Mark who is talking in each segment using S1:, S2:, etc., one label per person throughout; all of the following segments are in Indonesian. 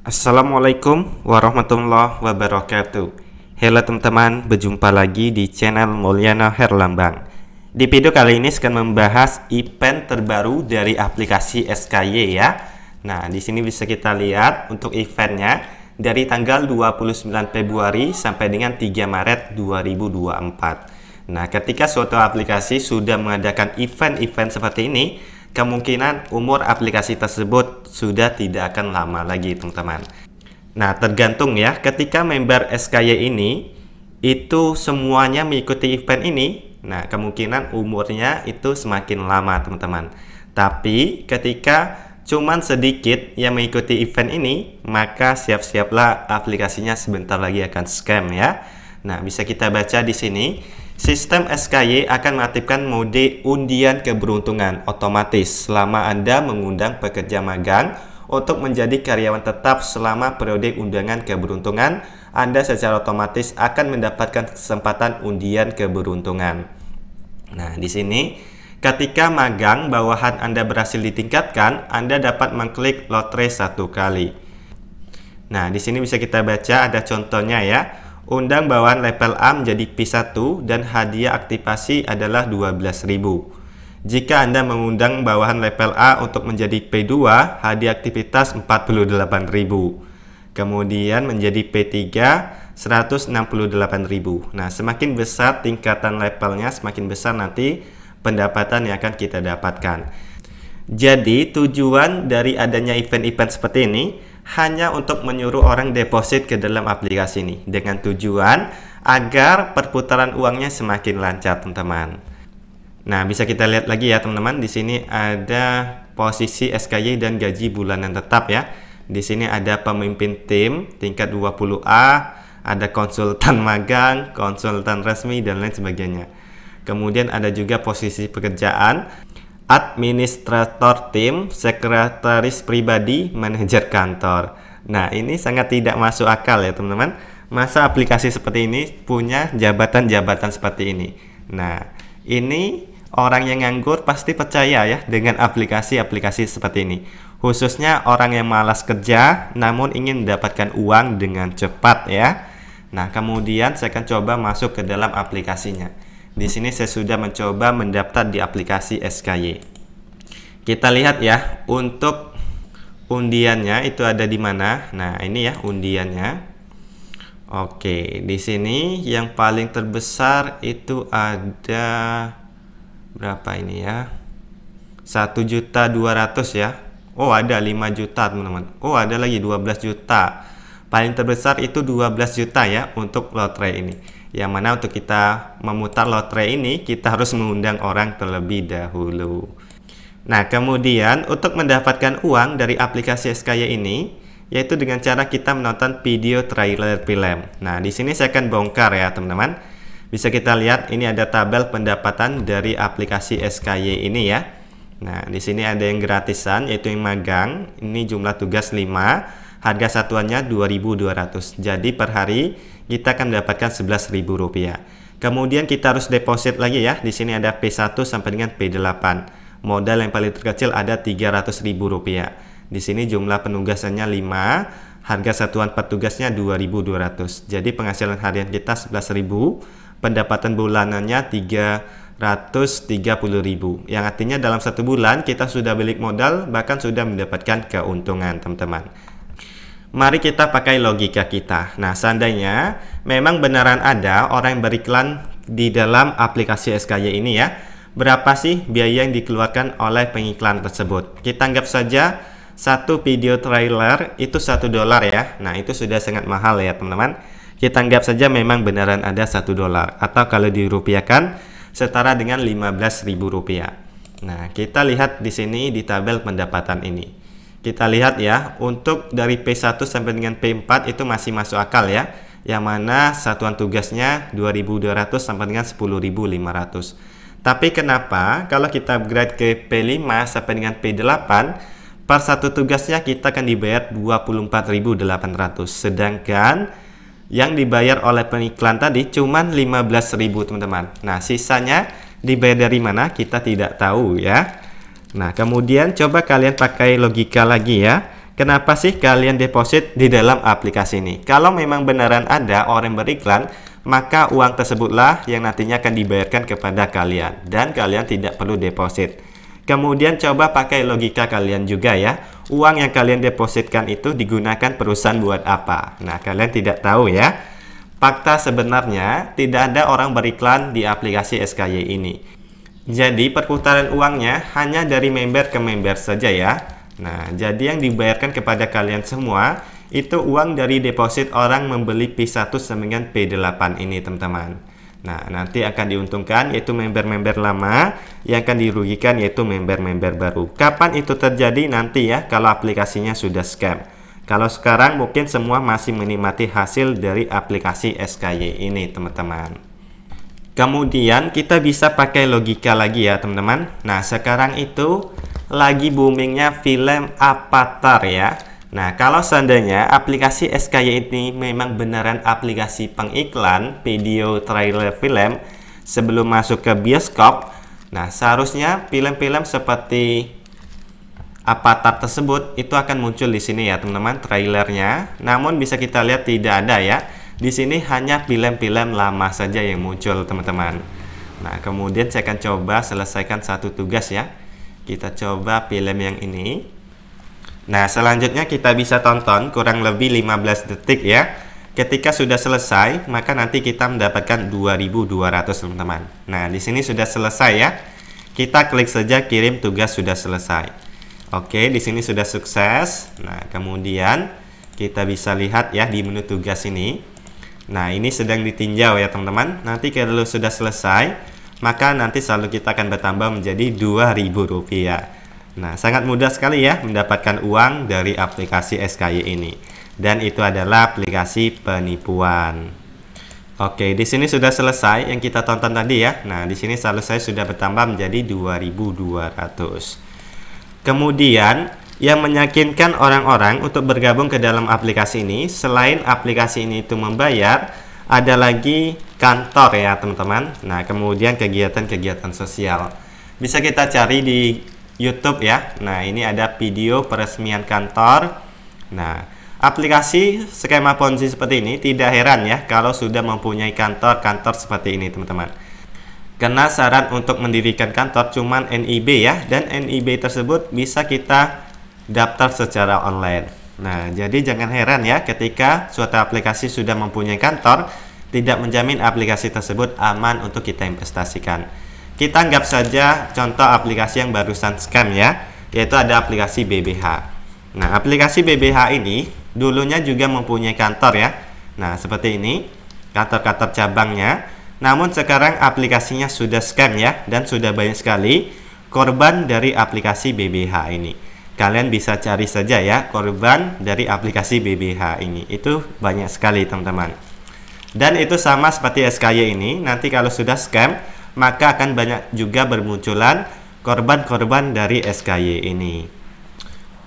S1: Assalamualaikum warahmatullahi wabarakatuh Halo teman-teman, berjumpa lagi di channel Mulyana Herlambang Di video kali ini akan membahas event terbaru dari aplikasi SKY ya Nah, di sini bisa kita lihat untuk eventnya dari tanggal 29 Februari sampai dengan 3 Maret 2024 Nah, ketika suatu aplikasi sudah mengadakan event-event seperti ini Kemungkinan umur aplikasi tersebut sudah tidak akan lama lagi teman-teman. Nah tergantung ya ketika member SKY ini itu semuanya mengikuti event ini Nah kemungkinan umurnya itu semakin lama teman-teman Tapi ketika cuman sedikit yang mengikuti event ini Maka siap-siaplah aplikasinya sebentar lagi akan scam ya Nah bisa kita baca di sini Sistem SKY akan mengaktifkan mode undian keberuntungan otomatis selama Anda mengundang pekerja magang untuk menjadi karyawan tetap selama periode undangan keberuntungan, Anda secara otomatis akan mendapatkan kesempatan undian keberuntungan. Nah, di sini ketika magang bawahan Anda berhasil ditingkatkan, Anda dapat mengklik lotre satu kali. Nah, di sini bisa kita baca ada contohnya ya. Undang bawaan level A menjadi P1 dan hadiah aktivasi adalah 12.000. Jika Anda mengundang bawahan level A untuk menjadi P2, hadiah aktivitas 48.000. Kemudian menjadi P3 168.000. Nah, semakin besar tingkatan levelnya, semakin besar nanti pendapatan yang akan kita dapatkan. Jadi, tujuan dari adanya event-event seperti ini hanya untuk menyuruh orang deposit ke dalam aplikasi ini dengan tujuan agar perputaran uangnya semakin lancar teman-teman. Nah, bisa kita lihat lagi ya teman-teman, di sini ada posisi SKY dan gaji bulanan tetap ya. Di sini ada pemimpin tim tingkat 20A, ada konsultan magang, konsultan resmi dan lain sebagainya. Kemudian ada juga posisi pekerjaan administrator tim, sekretaris pribadi, manajer kantor. Nah, ini sangat tidak masuk akal ya, teman-teman. Masa aplikasi seperti ini punya jabatan-jabatan seperti ini. Nah, ini orang yang nganggur pasti percaya ya dengan aplikasi-aplikasi seperti ini. Khususnya orang yang malas kerja namun ingin mendapatkan uang dengan cepat ya. Nah, kemudian saya akan coba masuk ke dalam aplikasinya. Di sini saya sudah mencoba mendaftar di aplikasi SKY. Kita lihat ya untuk undiannya itu ada di mana. Nah, ini ya undiannya. Oke, di sini yang paling terbesar itu ada berapa ini ya? juta 1.200 ya. Oh, ada 5 juta, teman-teman. Oh, ada lagi 12 juta. Paling terbesar itu 12 juta ya untuk lotre ini yang mana untuk kita memutar lotre ini kita harus mengundang orang terlebih dahulu. Nah, kemudian untuk mendapatkan uang dari aplikasi SKY ini yaitu dengan cara kita menonton video trailer film. Nah, di sini saya akan bongkar ya, teman-teman. Bisa kita lihat ini ada tabel pendapatan dari aplikasi SKY ini ya. Nah, di sini ada yang gratisan yaitu yang magang, ini jumlah tugas 5 Harga satuannya 2.200. Jadi per hari kita akan mendapatkan ribu rupiah. Kemudian kita harus deposit lagi ya. Di sini ada P1 sampai dengan P8. Modal yang paling terkecil ada ribu rupiah. Di sini jumlah penugasannya 5 harga satuan ribu dua 2.200. Jadi penghasilan harian kita 11.000, pendapatan bulanannya ribu. Yang artinya dalam satu bulan kita sudah balik modal bahkan sudah mendapatkan keuntungan, teman-teman. Mari kita pakai logika kita. Nah, seandainya memang beneran ada orang yang beriklan di dalam aplikasi SKY ini ya, berapa sih biaya yang dikeluarkan oleh pengiklan tersebut? Kita anggap saja satu video trailer itu satu dolar ya. Nah, itu sudah sangat mahal ya, teman-teman. Kita anggap saja memang beneran ada satu dolar atau kalau dirupiahkan setara dengan 15.000 rupiah. Nah, kita lihat di sini di tabel pendapatan ini. Kita lihat ya, untuk dari P1 sampai dengan P4 itu masih masuk akal ya. Yang mana satuan tugasnya 2200 sampai dengan 10500. Tapi kenapa kalau kita upgrade ke P5 sampai dengan P8 per satu tugasnya kita akan dibayar 24.800 sedangkan yang dibayar oleh pengiklan tadi cuma 15.000 teman-teman. Nah, sisanya dibayar dari mana kita tidak tahu ya. Nah, kemudian coba kalian pakai logika lagi ya. Kenapa sih kalian deposit di dalam aplikasi ini? Kalau memang beneran ada orang beriklan, maka uang tersebutlah yang nantinya akan dibayarkan kepada kalian dan kalian tidak perlu deposit. Kemudian coba pakai logika kalian juga ya. Uang yang kalian depositkan itu digunakan perusahaan buat apa? Nah, kalian tidak tahu ya. Fakta sebenarnya tidak ada orang beriklan di aplikasi SKY ini. Jadi perputaran uangnya hanya dari member ke member saja ya. Nah, jadi yang dibayarkan kepada kalian semua itu uang dari deposit orang membeli P1 dengan P8 ini teman-teman. Nah, nanti akan diuntungkan yaitu member-member lama yang akan dirugikan yaitu member-member baru. Kapan itu terjadi nanti ya kalau aplikasinya sudah scam. Kalau sekarang mungkin semua masih menikmati hasil dari aplikasi SKY ini teman-teman. Kemudian kita bisa pakai logika lagi ya teman-teman. Nah sekarang itu lagi boomingnya film Avatar ya. Nah kalau seandainya aplikasi SKY ini memang beneran aplikasi pengiklan video trailer film sebelum masuk ke bioskop. Nah seharusnya film-film seperti Avatar tersebut itu akan muncul di sini ya teman-teman trailernya. Namun bisa kita lihat tidak ada ya. Di sini hanya film-film lama saja yang muncul teman-teman. Nah kemudian saya akan coba selesaikan satu tugas ya. Kita coba film yang ini. Nah selanjutnya kita bisa tonton kurang lebih 15 detik ya. Ketika sudah selesai, maka nanti kita mendapatkan 2200 teman-teman. Nah, di sini sudah selesai ya. Kita klik saja kirim tugas sudah selesai. Oke, di sini sudah sukses. Nah, kemudian kita bisa lihat ya di menu tugas ini. Nah, ini sedang ditinjau ya teman-teman. Nanti kalau sudah selesai, maka nanti saldo kita akan bertambah menjadi Rp2.000. Nah, sangat mudah sekali ya mendapatkan uang dari aplikasi SKY ini. Dan itu adalah aplikasi penipuan. Oke, di sini sudah selesai yang kita tonton tadi ya. Nah, di sini saldo saya sudah bertambah menjadi 2.200. Kemudian, yang meyakinkan orang-orang untuk bergabung ke dalam aplikasi ini. Selain aplikasi ini itu membayar, ada lagi kantor ya teman-teman. Nah, kemudian kegiatan-kegiatan sosial. Bisa kita cari di YouTube ya. Nah, ini ada video peresmian kantor. Nah, aplikasi skema ponzi seperti ini tidak heran ya kalau sudah mempunyai kantor-kantor seperti ini teman-teman. Karena saran untuk mendirikan kantor cuman NIB ya dan NIB tersebut bisa kita daftar secara online. Nah, jadi jangan heran ya ketika suatu aplikasi sudah mempunyai kantor, tidak menjamin aplikasi tersebut aman untuk kita investasikan. Kita anggap saja contoh aplikasi yang barusan scam ya, yaitu ada aplikasi BBH. Nah, aplikasi BBH ini dulunya juga mempunyai kantor ya. Nah, seperti ini, kantor-kantor cabangnya. Namun sekarang aplikasinya sudah scam ya dan sudah banyak sekali korban dari aplikasi BBH ini kalian bisa cari saja ya korban dari aplikasi BBH ini itu banyak sekali teman-teman dan itu sama seperti SKY ini nanti kalau sudah scam maka akan banyak juga bermunculan korban-korban dari SKY ini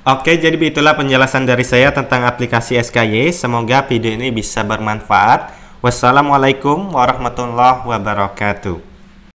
S1: Oke, jadi itulah penjelasan dari saya tentang aplikasi SKY. Semoga video ini bisa bermanfaat. Wassalamualaikum warahmatullahi wabarakatuh.